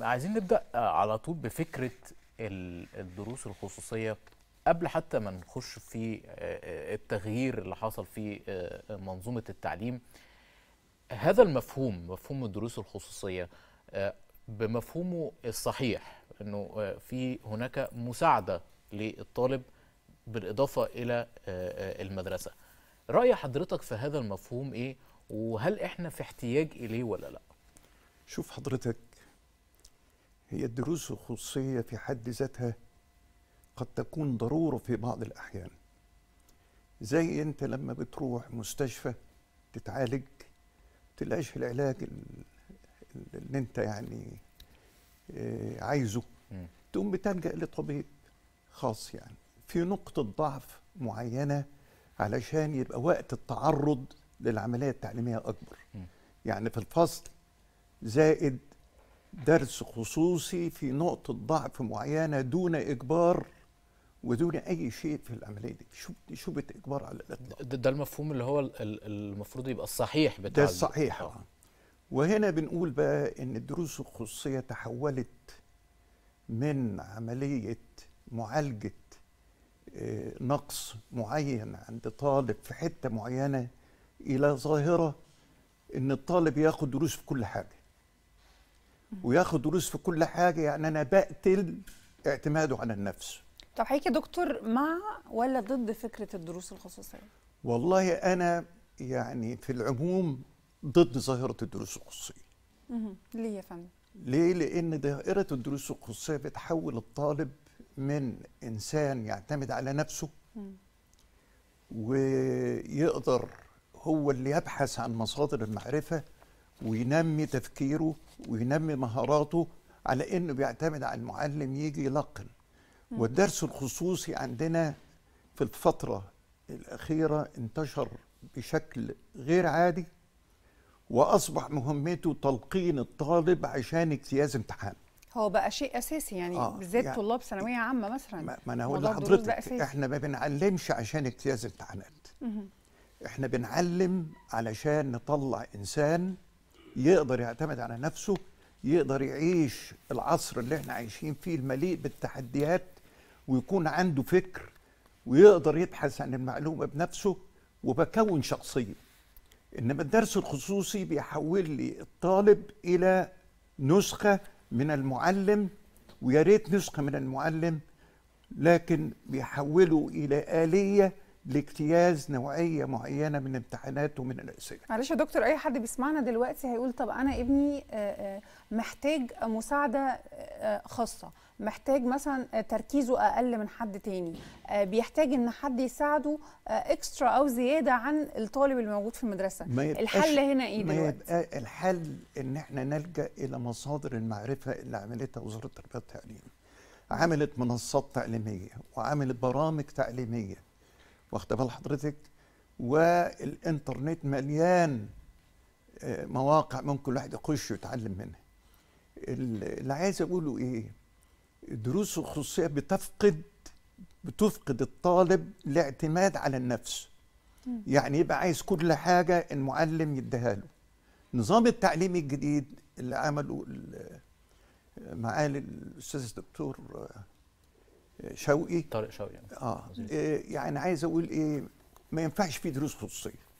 عايزين نبدا على طول بفكره الدروس الخصوصيه قبل حتى ما نخش في آه، آه، التغيير اللي حصل في آه، منظومه التعليم هذا المفهوم مفهوم الدروس الخصوصيه بمفهومه الصحيح انه في هناك مساعده للطالب بالاضافه الى المدرسه راي حضرتك في هذا المفهوم ايه وهل احنا في احتياج اليه ولا لا شوف حضرتك هي الدروس الخصوصية في حد ذاتها قد تكون ضرورة في بعض الأحيان زي أنت لما بتروح مستشفى تتعالج تلاقيش العلاج اللي أنت يعني آه، عايزه تقوم بتلجأ لطبيب خاص يعني في نقطة ضعف معينة علشان يبقى وقت التعرض للعملية التعليمية أكبر يعني في الفصل زائد درس خصوصي في نقطة ضعف معينة دون إجبار ودون أي شيء في العملية دي شو شو إجبار على الإطلاق ده, ده المفهوم اللي هو المفروض يبقى الصحيح بتاع ده الصحيح آه. آه. وهنا بنقول بقى إن الدروس الخصوصية تحولت من عملية معالجة آه، نقص معين عند طالب في حتة معينة إلى ظاهرة إن الطالب ياخد دروس في كل حاجة وياخد دروس في كل حاجه يعني انا بقتل اعتماده على النفس طب حضرتك يا دكتور مع ولا ضد فكره الدروس الخصوصيه والله انا يعني في العموم ضد ظاهره الدروس الخصوصيه ليه يا فندم ليه لان دائره الدروس الخصوصيه بتحول الطالب من انسان يعتمد على نفسه ويقدر هو اللي يبحث عن مصادر المعرفه وينمي تفكيره وينمي مهاراته على انه بيعتمد على المعلم يجي يلقن والدرس الخصوصي عندنا في الفترة الأخيرة انتشر بشكل غير عادي وأصبح مهمته تلقين الطالب عشان اجتياز امتحان هو بقى شيء أساسي يعني آه بالذات يعني طلاب ثانوية عامة مثلا ما أنا هقول لحضرتك إحنا ما بنعلمش عشان اجتياز امتحانات إحنا بنعلم علشان نطلع إنسان يقدر يعتمد على نفسه يقدر يعيش العصر اللي احنا عايشين فيه المليء بالتحديات ويكون عنده فكر ويقدر يبحث عن المعلومة بنفسه وبكون شخصية إنما الدرس الخصوصي بيحول لي الطالب إلى نسخة من المعلم ويا ريت نسخة من المعلم لكن بيحوله إلى آلية لاجتياز نوعيه معينه من امتحانات ومن الاسئله. معلش يا دكتور اي حد بيسمعنا دلوقتي هيقول طب انا ابني آه، آه، محتاج مساعده آه، خاصه، محتاج مثلا تركيزه اقل من حد تاني، بيحتاج ان حد يساعده اكسترا او زياده عن الطالب الموجود في المدرسه. ما الحل هنا ايه ما دلوقتي؟ يبقى الحل ان احنا نلجا الى مصادر المعرفه اللي عملتها وزاره التربيه والتعليم. عملت منصات تعليميه وعملت برامج تعليميه واخد بال حضرتك والانترنت مليان آه، مواقع ممكن الواحد يخش ويتعلم منها اللي عايز اقوله ايه دروس الخصوصيه بتفقد بتفقد الطالب الاعتماد على النفس يعني يبقى عايز كل حاجه المعلم يديها له نظام التعليم الجديد اللي عمله معالي الاستاذ الدكتور شوقي طارق شوقي اه إيه، يعني عايز اقول ايه ما ينفعش في دروس خصوصيه